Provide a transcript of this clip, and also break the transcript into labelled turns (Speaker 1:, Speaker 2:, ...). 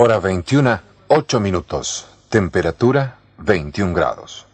Speaker 1: Hora 21, 8 minutos. Temperatura 21 grados.